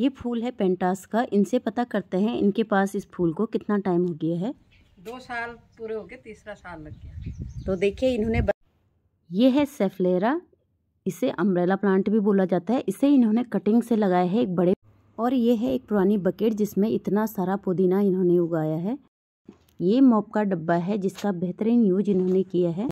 ये फूल है पेंटास का इनसे पता करते हैं इनके पास इस फूल को कितना टाइम हो गया है दो साल पूरे हो गए तीसरा साल लग गया तो देखिए इन्होंने ये है सेफलेरा इसे अम्ब्रेला प्लांट भी बोला जाता है इसे इन्होंने कटिंग से लगाया है एक बड़े और ये है एक पुरानी बकेट जिसमें इतना सारा पुदीना इन्होंने उगाया है ये मोप का डब्बा है जिसका बेहतरीन यूज इन्होंने किया है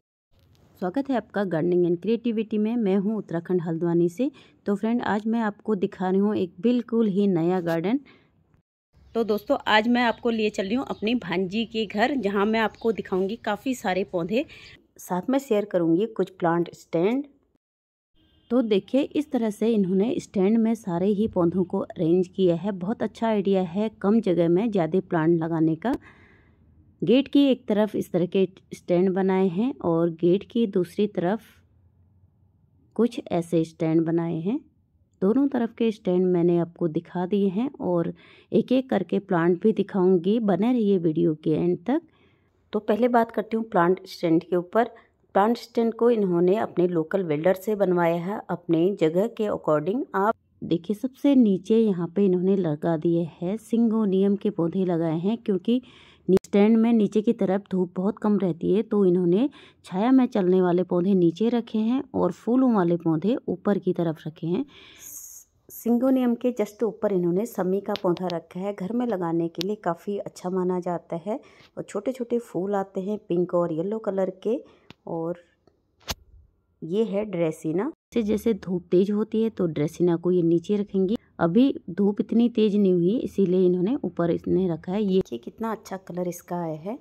स्वागत है आपका गार्डनिंग एंड क्रिएटिविटी में मैं हूं उत्तराखंड हल्द्वानी से तो फ्रेंड आज मैं आपको दिखा रही हूं एक बिल्कुल ही नया गार्डन तो दोस्तों आज मैं आपको लिए चल रही हूँ अपनी भांजी के घर जहाँ मैं आपको दिखाऊंगी काफ़ी सारे पौधे साथ में शेयर करूँगी कुछ प्लांट स्टैंड तो देखिए इस तरह से इन्होंने स्टैंड में सारे ही पौधों को अरेंज किया है बहुत अच्छा आइडिया है कम जगह में ज़्यादा प्लांट लगाने का गेट की एक तरफ इस तरह के स्टैंड बनाए हैं और गेट की दूसरी तरफ कुछ ऐसे स्टैंड बनाए हैं दोनों तरफ के स्टैंड मैंने आपको दिखा दिए हैं और एक एक करके प्लांट भी दिखाऊंगी बने रहिए वीडियो के एंड तक तो पहले बात करती हूँ प्लांट स्टैंड के ऊपर प्लांट स्टैंड को इन्होंने अपने लोकल वेल्डर से बनवाया है अपने जगह के अकॉर्डिंग आप देखिए सबसे नीचे यहाँ पे इन्होंने लगा दिए हैं सिंगोनियम के पौधे लगाए हैं क्योंकि स्टैंड में नीचे की तरफ धूप बहुत कम रहती है तो इन्होंने छाया में चलने वाले पौधे नीचे रखे हैं और फूलों वाले पौधे ऊपर की तरफ रखे हैं सिंगोनियम के जस्ट ऊपर इन्होंने समी का पौधा रखा है घर में लगाने के लिए काफ़ी अच्छा माना जाता है और छोटे छोटे फूल आते हैं पिंक और येलो कलर के और ये है ड्रेसिना जैसे जैसे धूप तेज होती है तो ड्रेसिना को ये नीचे रखेंगी अभी धूप इतनी तेज नहीं हुई इसीलिए इन्होंने ऊपर इसने रखा है ये देखिए कितना अच्छा कलर इसका आया है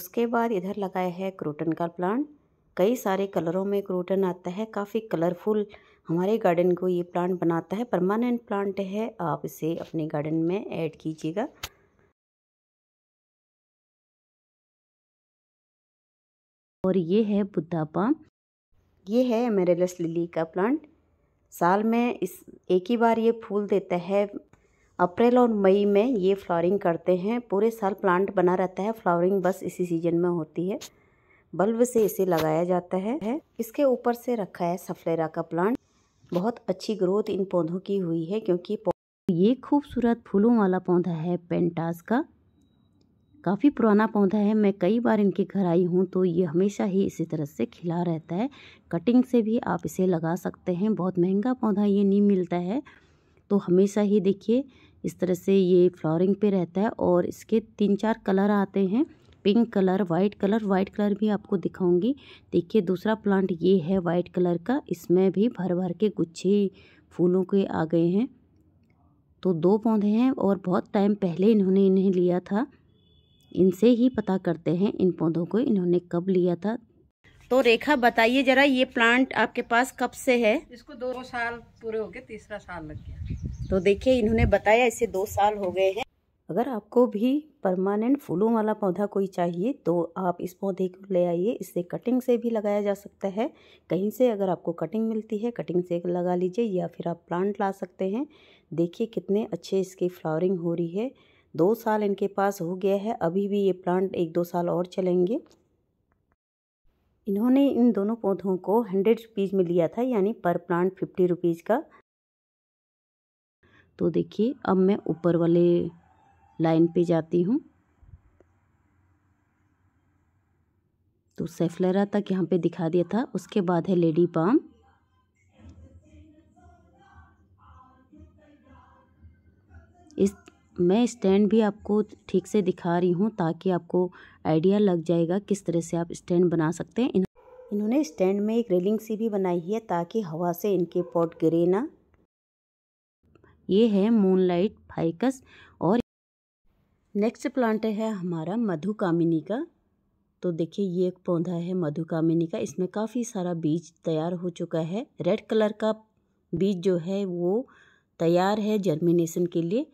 उसके बाद इधर लगाया है क्रोटन का प्लांट कई सारे कलरों में क्रोटन आता है काफ़ी कलरफुल हमारे गार्डन को ये प्लांट बनाता है परमानेंट प्लांट है आप इसे अपने गार्डन में ऐड कीजिएगा और ये है बुद्धा पाम ये है मेरेलस लिली का प्लांट साल में इस एक ही बार ये फूल देता है अप्रैल और मई में ये फ्लावरिंग करते हैं पूरे साल प्लांट बना रहता है फ्लावरिंग बस इसी सीजन में होती है बल्ब से इसे लगाया जाता है इसके ऊपर से रखा है सफलेरा का प्लांट बहुत अच्छी ग्रोथ इन पौधों की हुई है क्योंकि ये खूबसूरत फूलों वाला पौधा है पेंटास का काफ़ी पुराना पौधा है मैं कई बार इनके घर आई हूँ तो ये हमेशा ही इसी तरह से खिला रहता है कटिंग से भी आप इसे लगा सकते हैं बहुत महंगा पौधा ये नहीं मिलता है तो हमेशा ही देखिए इस तरह से ये फ्लॉरिंग पे रहता है और इसके तीन चार कलर आते हैं pink colour white colour white colour भी आपको दिखाऊंगी देखिए दूसरा प्लांट ये है वाइट कलर का इसमें भी भर भर के गुच्छे फूलों के आ गए हैं तो दो पौधे हैं और बहुत टाइम पहले इन्होंने इन्हें लिया था इनसे ही पता करते हैं इन पौधों को इन्होंने कब लिया था तो रेखा बताइए जरा ये प्लांट आपके पास कब से है इसको दो साल पूरे हो गए तीसरा साल लग गया तो देखिए इन्होंने बताया इसे दो साल हो गए हैं अगर आपको भी परमानेंट फूलों वाला पौधा कोई चाहिए तो आप इस पौधे को ले आइए इसे कटिंग से भी लगाया जा सकता है कहीं से अगर आपको कटिंग मिलती है कटिंग से लगा लीजिए या फिर आप प्लांट ला सकते हैं देखिए कितने अच्छे इसकी फ्लावरिंग हो रही है दो साल इनके पास हो गया है अभी भी ये प्लांट एक दो साल और चलेंगे इन्होंने इन दोनों पौधों को हंड्रेड रुपीज़ में लिया था यानी पर प्लांट फिफ्टी रुपीज़ का तो देखिए अब मैं ऊपर वाले लाइन पे जाती हूँ तो सेफलेरा तक यहाँ पे दिखा दिया था उसके बाद है लेडी पाम इस मैं स्टैंड भी आपको ठीक से दिखा रही हूँ ताकि आपको आइडिया लग जाएगा किस तरह से आप स्टैंड बना सकते हैं इन्होंने स्टैंड में एक रेलिंग सी भी बनाई है ताकि हवा से इनके पॉट गिरे ना ये है मूनलाइट फाइकस और नेक्स्ट प्लांट है हमारा मधुकामिनी का तो देखिए ये एक पौधा है मधुकामिनी का इसमें काफ़ी सारा बीज तैयार हो चुका है रेड कलर का बीज जो है वो तैयार है जर्मिनेशन के लिए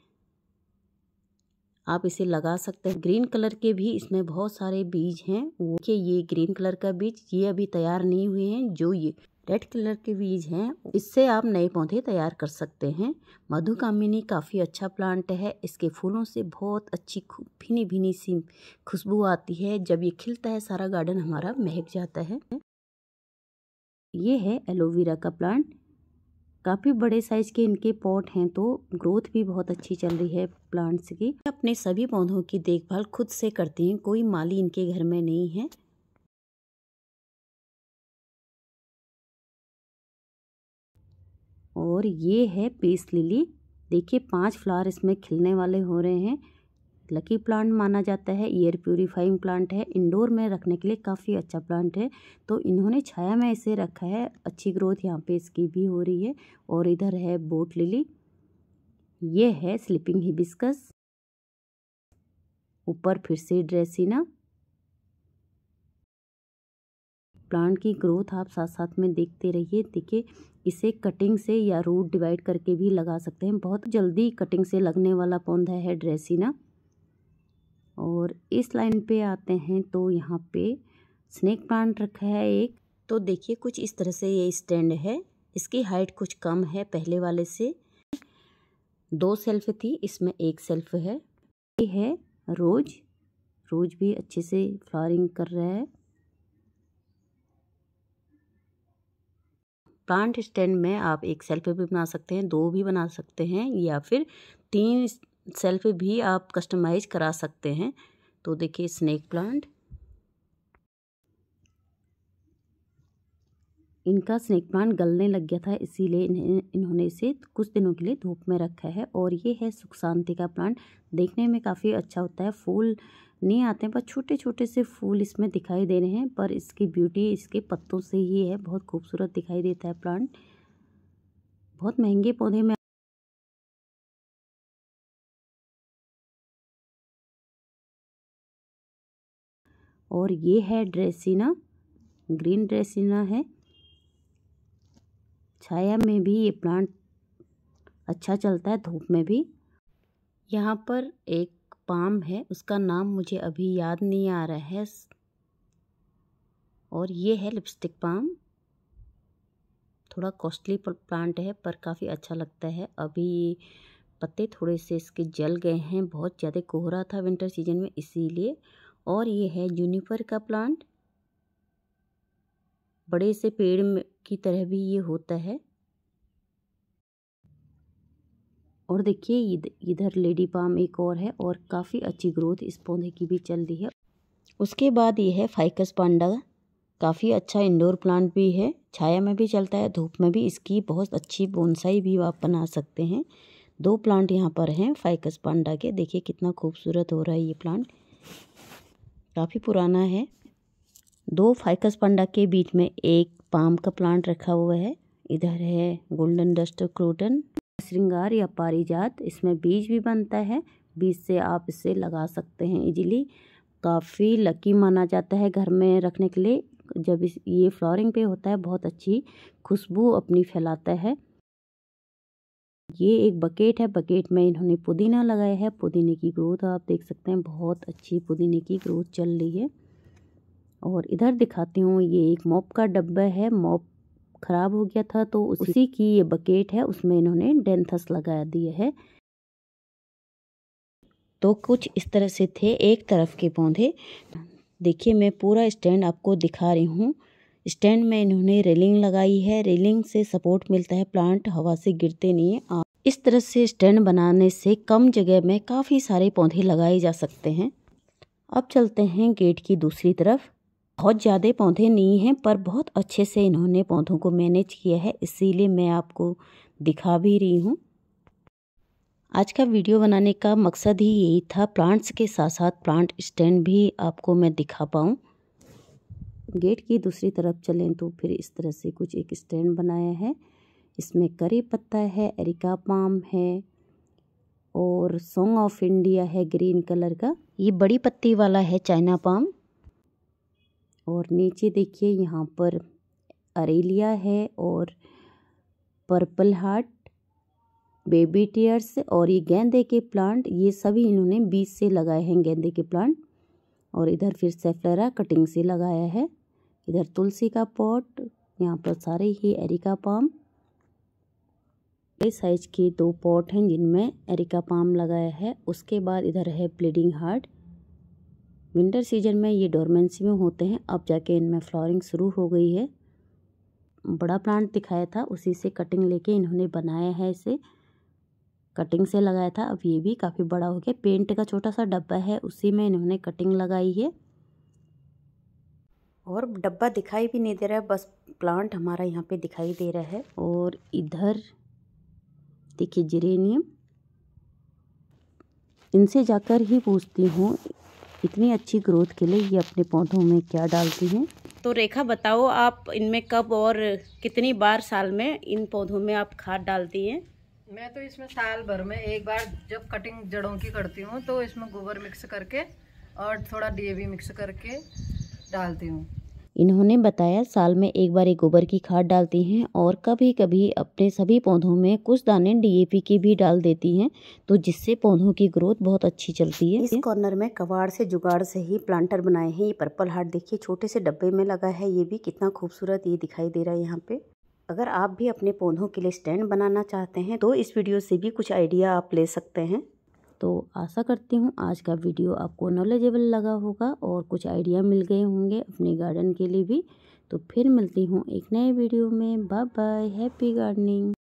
आप इसे लगा सकते हैं ग्रीन कलर के भी इसमें बहुत सारे बीज हैं वो के ये ग्रीन कलर का बीज ये अभी तैयार नहीं हुए हैं जो ये रेड कलर के बीज हैं इससे आप नए पौधे तैयार कर सकते हैं मधुकामिनी काफ़ी अच्छा प्लांट है इसके फूलों से बहुत अच्छी भिनी भिनी सी खुशबू आती है जब ये खिलता है सारा गार्डन हमारा महक जाता है ये है एलोवेरा का प्लांट काफ़ी बड़े साइज़ के इनके पॉट हैं तो ग्रोथ भी बहुत अच्छी चल रही है प्लांट्स की अपने सभी पौधों की देखभाल खुद से करते हैं कोई माली इनके घर में नहीं है और ये है पीस लिली देखिए पांच फ्लावर इसमें खिलने वाले हो रहे हैं लकी प्लांट माना जाता है एयर प्योरीफाइंग प्लांट है इंडोर में रखने के लिए काफ़ी अच्छा प्लांट है तो इन्होंने छाया में इसे रखा है अच्छी ग्रोथ यहाँ पे इसकी भी हो रही है और इधर है बोट लिली ये है स्लीपिंग हिबिस्कस ऊपर फिर से ड्रेसिना प्लांट की ग्रोथ आप साथ साथ में देखते रहिए देखिए इसे कटिंग से या रूट डिवाइड करके भी लगा सकते हैं बहुत जल्दी कटिंग से लगने वाला पौधा है ड्रेसिना और इस लाइन पे आते हैं तो यहाँ पे स्नेक प्लांट रखा है एक तो देखिए कुछ इस तरह से ये स्टैंड है इसकी हाइट कुछ कम है पहले वाले से दो सेल्फ थी इसमें एक सेल्फ है ये है रोज रोज भी अच्छे से फ्लावरिंग कर रहा है प्लांट स्टैंड में आप एक सेल्फ भी बना सकते हैं दो भी बना सकते हैं या फिर तीन सेल्फ भी आप कस्टमाइज करा सकते हैं तो देखिए स्नेक प्लांट इनका स्नेक प्लांट गलने लग गया था इसीलिए इन्होंने इसे कुछ दिनों के लिए धूप में रखा है और ये है सुख शांति का प्लांट देखने में काफ़ी अच्छा होता है फूल नहीं आते हैं पर छोटे छोटे से फूल इसमें दिखाई दे रहे हैं पर इसकी ब्यूटी इसके पत्तों से ही है बहुत खूबसूरत दिखाई देता है प्लांट बहुत महंगे पौधे में और ये है ड्रेसिना ग्रीन ड्रेसिना है छाया में भी ये प्लांट अच्छा चलता है धूप में भी यहाँ पर एक पाम है उसका नाम मुझे अभी याद नहीं आ रहा है और ये है लिपस्टिक पाम थोड़ा कॉस्टली प्लांट है पर काफ़ी अच्छा लगता है अभी पत्ते थोड़े से इसके जल गए हैं बहुत ज़्यादा कोहरा था विंटर सीजन में इसीलिए और ये है जूनिफर का प्लांट बड़े से पेड़ की तरह भी ये होता है और देखिए इधर लेडी पाम एक और है और काफ़ी अच्छी ग्रोथ इस पौधे की भी चल रही है उसके बाद ये है फाइकस पांडा काफ़ी अच्छा इंडोर प्लांट भी है छाया में भी चलता है धूप में भी इसकी बहुत अच्छी बोनसाई भी आप बना सकते हैं दो प्लांट यहाँ पर हैं फाइकस पांडा के देखिए कितना खूबसूरत हो रहा है ये प्लांट काफ़ी पुराना है दो फाइकस पंडा के बीच में एक पाम का प्लांट रखा हुआ है इधर है गोल्डन डस्ट क्रोटन श्रृंगार या पारिजात इसमें बीज भी बनता है बीज से आप इसे लगा सकते हैं इजीली काफ़ी लकी माना जाता है घर में रखने के लिए जब इस ये फ्लोरिंग पे होता है बहुत अच्छी खुशबू अपनी फैलाता है ये एक बकेट है बकेट में इन्होंने पुदीना लगाया है पुदीने की ग्रोथ आप देख सकते हैं बहुत अच्छी पुदीने की ग्रोथ चल रही है और इधर दिखाती हूँ ये एक मॉप का डब्बा है मॉप खराब हो गया था तो उसी की ये बकेट है उसमें इन्होंने डेंथस लगा दिया है तो कुछ इस तरह से थे एक तरफ के पौधे देखिए मैं पूरा स्टैंड आपको दिखा रही हूँ स्टैंड में इन्होंने रेलिंग लगाई है रेलिंग से सपोर्ट मिलता है प्लांट हवा से गिरते नहीं है इस तरह से स्टैंड बनाने से कम जगह में काफ़ी सारे पौधे लगाए जा सकते हैं अब चलते हैं गेट की दूसरी तरफ बहुत ज़्यादा पौधे नहीं हैं पर बहुत अच्छे से इन्होंने पौधों को मैनेज किया है इसीलिए मैं आपको दिखा भी रही हूँ आज का वीडियो बनाने का मकसद ही यही था प्लांट्स के साथ साथ प्लांट स्टैंड भी आपको मैं दिखा पाऊँ गेट की दूसरी तरफ चलें तो फिर इस तरह से कुछ एक स्टैंड बनाया है इसमें करी पत्ता है एरिका पाम है और सॉन्ग ऑफ इंडिया है ग्रीन कलर का ये बड़ी पत्ती वाला है चाइना पाम और नीचे देखिए यहाँ पर अरेलिया है और पर्पल हार्ट बेबी टीयर्स और ये गेंदे के प्लांट ये सभी इन्होंने बीज से लगाए हैं गेंदे के प्लांट और इधर फिर सेफ्लेरा कटिंग से लगाया है इधर तुलसी का पॉट यहाँ पर सारे ही एरिका पाम इस साइज के दो पॉट हैं जिनमें एरिका पाम लगाया है उसके बाद इधर है ब्लीडिंग हार्ट विंटर सीजन में ये डोरमेंसी में होते हैं अब जाके इनमें फ्लॉरिंग शुरू हो गई है बड़ा प्लांट दिखाया था उसी से कटिंग लेके इन्होंने बनाया है इसे कटिंग से लगाया था अब ये भी काफ़ी बड़ा हो गया पेंट का छोटा सा डब्बा है उसी में इन्होंने कटिंग लगाई है और डब्बा दिखाई भी नहीं दे रहा है बस प्लांट हमारा यहाँ पे दिखाई दे रहा है और इधर देखिए जिरेनियम इनसे जाकर ही पूछती हूँ इतनी अच्छी ग्रोथ के लिए ये अपने पौधों में क्या डालती हैं तो रेखा बताओ आप इनमें कब और कितनी बार साल में इन पौधों में आप खाद डालती हैं मैं तो इसमें साल भर में एक बार जब कटिंग जड़ों की करती हूँ तो इसमें गोबर मिक्स करके और थोड़ा डी मिक्स करके डालती हूँ इन्होंने बताया साल में एक बार एक गोबर की खाद डालती हैं और कभी कभी अपने सभी पौधों में कुछ दाने डीएपी की भी डाल देती हैं तो जिससे पौधों की ग्रोथ बहुत अच्छी चलती है इस कॉर्नर में कबाड़ से जुगाड़ से ही प्लांटर बनाए हैं ये पर्पल हार्ट देखिए छोटे से डब्बे में लगा है ये भी कितना खूबसूरत ये दिखाई दे रहा है यहाँ पे अगर आप भी अपने पौधों के लिए स्टैंड बनाना चाहते हैं तो इस वीडियो से भी कुछ आइडिया आप ले सकते हैं तो आशा करती हूँ आज का वीडियो आपको नॉलेजेबल लगा होगा और कुछ आइडिया मिल गए होंगे अपने गार्डन के लिए भी तो फिर मिलती हूँ एक नए वीडियो में बाय बाय हैप्पी गार्डनिंग